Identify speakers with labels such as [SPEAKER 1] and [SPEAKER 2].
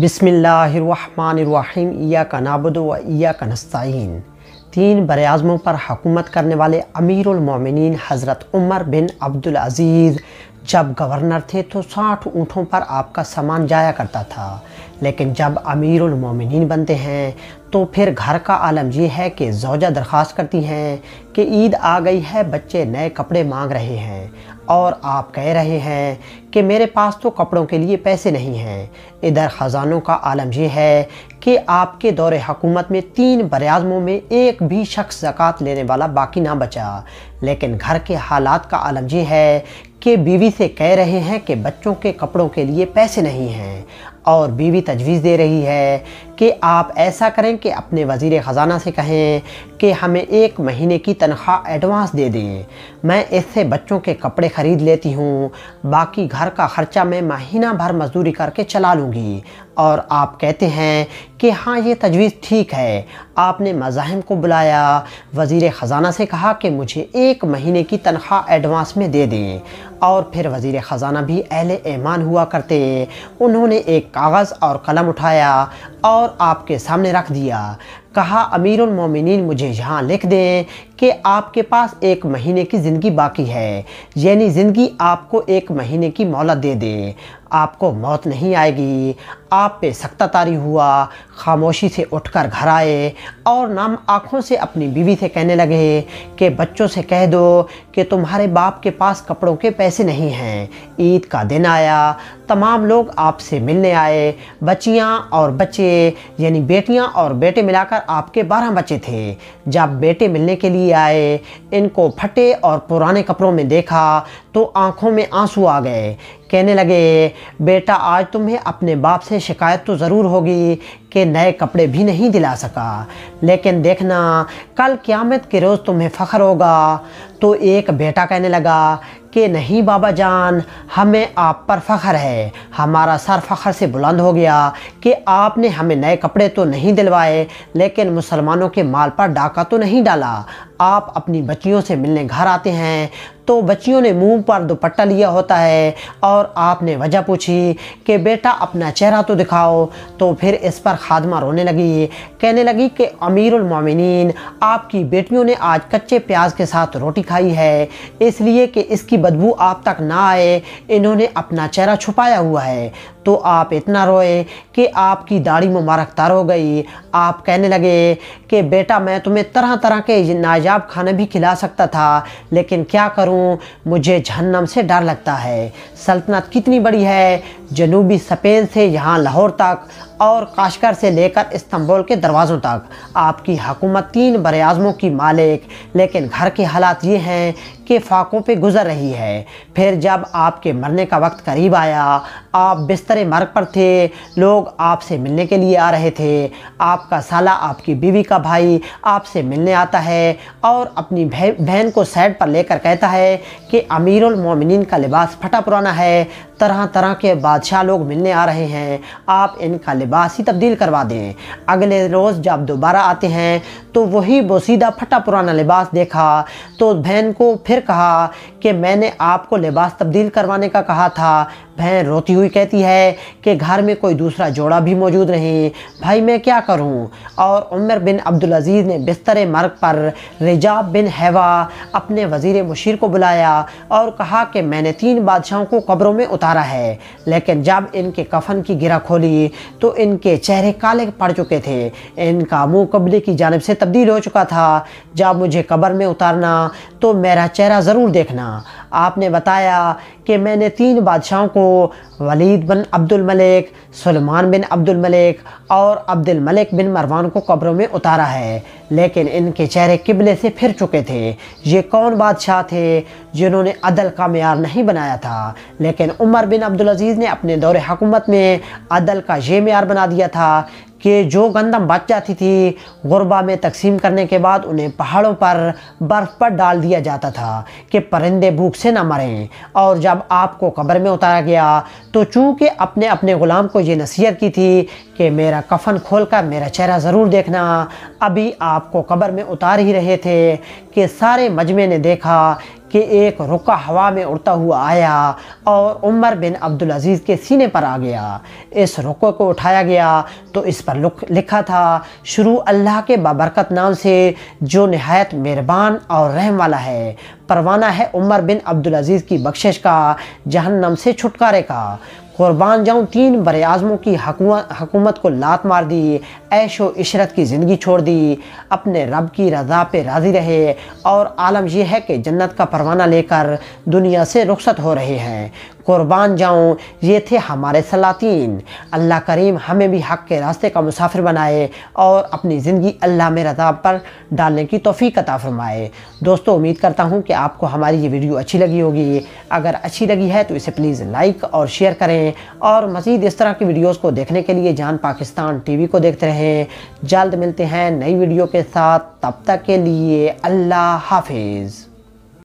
[SPEAKER 1] बसमिल्लाम या का नाबुद व या का नस्तीन तीन बरआज़मों पर हकूमत करने वाले अमीरमिन हज़रत उमर बिन अब्दुल अज़ीज़ जब गवर्नर थे तो साठ ऊँटों पर आपका सामान जाया करता था लेकिन जब अमीरमिन बनते हैं तो फिर घर का आलम यह है कि जौजा दरख्वास्त करती हैं कि ईद आ गई है बच्चे नए कपड़े मांग रहे हैं और आप कह रहे हैं कि मेरे पास तो कपड़ों के लिए पैसे नहीं हैं इधर ख़जानों का आलम यह है कि आपके दौर हकूमत में तीन बरयाज़मों में एक भी शख्स ज़क़़त लेने वाला बाकी ना बचा लेकिन घर के हालात का आलम यह है कि बीवी से कह रहे हैं कि बच्चों के कपड़ों के लिए पैसे नहीं हैं और बीवी तजवीज़ दे रही है कि आप ऐसा करें कि अपने वजीर ख़ज़ाना से कहें कि हमें एक महीने की तनख्वाह एडवांस दे दें मैं इससे बच्चों के कपड़े ख़रीद लेती हूँ बाकी घर का ख़र्चा मैं महीना भर मजदूरी करके चला लूँगी और आप कहते हैं कि हाँ ये तजवीज़ ठीक है आपने मज़ाहिम को बुलाया वजी ख़जाना से कहा कि मुझे एक महीने की तनख्वाह एडवांस में दे दें और फिर वज़ी ख़जाना भी अहल ऐमान हुआ करते उन्होंने एक कागज़ और कलम उठाया और आपके सामने रख दिया कहा अमीर उमिन मुझे यहाँ लिख दें कि आपके पास एक महीने की ज़िंदगी बाकी है यानी ज़िंदगी आपको एक महीने की मोहलत दे दे आपको मौत नहीं आएगी आप पे सख्ता तारी हुआ खामोशी से उठकर घर आए और नाम आँखों से अपनी बीवी से कहने लगे कि बच्चों से कह दो कि तुम्हारे बाप के पास कपड़ों के पैसे नहीं हैं ईद का दिन आया तमाम लोग आपसे मिलने आए बच्चियाँ और बच्चे यानी बेटियाँ और बेटे मिलाकर आपके बारह बच्चे थे जब बेटे मिलने के लिए आए इनको फटे और पुराने कपड़ों में देखा तो आंखों में आंसू आ गए कहने लगे बेटा आज तुम्हें अपने बाप से शिकायत तो ज़रूर होगी कि नए कपड़े भी नहीं दिला सका लेकिन देखना कल क़्यामत के रोज़ तुम्हें फ़ख्र होगा तो एक बेटा कहने लगा कि नहीं बाबा जान हमें आप पर फ़ख्र है हमारा सर फ़ख्र से बुलंद हो गया कि आपने हमें नए कपड़े तो नहीं दिलवाए लेकिन मुसलमानों के माल पर डाका तो नहीं डाला आप अपनी बच्चियों से मिलने घर आते हैं तो बच्चियों ने मुंह पर दुपट्टा लिया होता है और आपने वजह पूछी कि बेटा अपना चेहरा तो दिखाओ तो फिर इस पर खादमा रोने लगी कहने लगी कि अमीरमिन आपकी बेटियों ने आज कच्चे प्याज के साथ रोटी खाई है इसलिए कि इसकी बदबू आप तक ना आए इन्होंने अपना चेहरा छुपाया हुआ है तो आप इतना रोए कि आपकी दाढ़ी मुबारक तर हो गई आप कहने लगे कि बेटा मैं तुम्हें तरह तरह के नायाब खाने भी खिला सकता था लेकिन क्या करूं मुझे जहन्नम से डर लगता है सल्तनत कितनी बड़ी है जनूबी स्पेन से यहाँ लाहौर तक और काशकर से लेकर इस्तंबुल के दरवाज़ों तक आपकी हकूमत तीन बरआज़मों की मालिक लेकिन घर के हालात ये हैं कि फाकों पे गुज़र रही है फिर जब आपके मरने का वक्त करीब आया आप बिस्तर मर्ग पर थे लोग आपसे मिलने के लिए आ रहे थे आपका साला आपकी बीवी का भाई आपसे मिलने आता है और अपनी बहन को सैड पर लेकर कहता है कि अमीरमिन का लिबास फटा पुराना है तरह तरह के बादशाह लोग मिलने आ रहे हैं आप इनका लिबास ही तब्दील करवा दें अगले रोज़ जब दोबारा आते हैं तो वही बोसीदा फटा पुराना लिबास देखा तो बहन को फिर कहा कि मैंने आपको लिबास तब्दील करवाने का कहा था बहन रोती हुई कहती है कि घर में कोई दूसरा जोड़ा भी मौजूद नहीं भाई मैं क्या करूं और उमर बिन अब्दुल अजीज़ ने बिस्तर मर्ग पर रिजाब बिन हैवा अपने वज़ीर मुशीर को बुलाया और कहा कि मैंने तीन बादशाहों को कब्रों में उतारा है लेकिन जब इनके कफन की गिरा खोली तो इनके चेहरे काले पड़ चुके थे इनका मुंह कबले की जानब से तब्दील हो चुका था जब मुझे कब्र में उतारना तो मेरा चेहरा ज़रूर देखना आपने बताया कि मैंने तीन बादशाहों को वलीद बिन अब्दुल मलिक सलमान बिन अब्दुल मलिक और अब्दुल मलिक बिन मरवान को कब्रों में उतारा है लेकिन इनके चेहरे किबले से फिर चुके थे ये कौन बादशाह थे जिन्होंने अदल का मैार नहीं बनाया था लेकिन उमर बिन अब्दुल अजीज़ ने अपने दौरे हकूमत में अदल का ये मैार बना दिया था कि जो गंदम बच जाती थी गुरबा में तकसीम करने के बाद उन्हें पहाड़ों पर बर्फ़ पर डाल दिया जाता था कि परिंदे भूख से ना मरें और जब आपको कब्र में उतारा गया तो चूँकि अपने अपने ग़ुलाम को ये नसीहत की थी कि मेरा कफन खोल कर मेरा चेहरा ज़रूर देखना अभी आपको कब्र में उतार ही रहे थे कि सारे मजमे ने देखा कि एक रुका हवा में उड़ता हुआ आया और उमर बिन अब्दुल अजीज़ के सीने पर आ गया इस रुको को उठाया गया तो इस पर लिखा था शुरू अल्लाह के बाबरकत नाम से जो नहायत मेहरबान और रहम वाला है परवाना है उमर बिन अब्दुल अजीज़ की बख्शिश का जहन्नम से छुटकारे का कुर्बान जाऊँ तीन बर आज़मों की हकूमत को लात मार दी ऐशो इशरत की ज़िंदगी छोड़ दी अपने रब की रजा पे राज़ी रहे और आलम यह है कि जन्नत का परवाना लेकर दुनिया से रुख्सत हो रहे हैं कुर्बान जाऊँ ये थे हमारे सलातीन अल्लाह करीम हमें भी हक़ के रास्ते का मुसाफिर बनाए और अपनी ज़िंदगी अल्लाह में रजा पर डालने की तोफ़ी अता फरमाए दोस्तों उम्मीद करता हूँ कि आपको हमारी ये वीडियो अच्छी लगी होगी अगर अच्छी लगी है तो इसे प्लीज़ लाइक और शेयर करें और मज़ीद इस तरह की वीडियोज़ को देखने के लिए जान पाकिस्तान टी को देखते रहें जल्द मिलते हैं नई वीडियो के साथ तब तक के लिए अल्लाह हाफिज़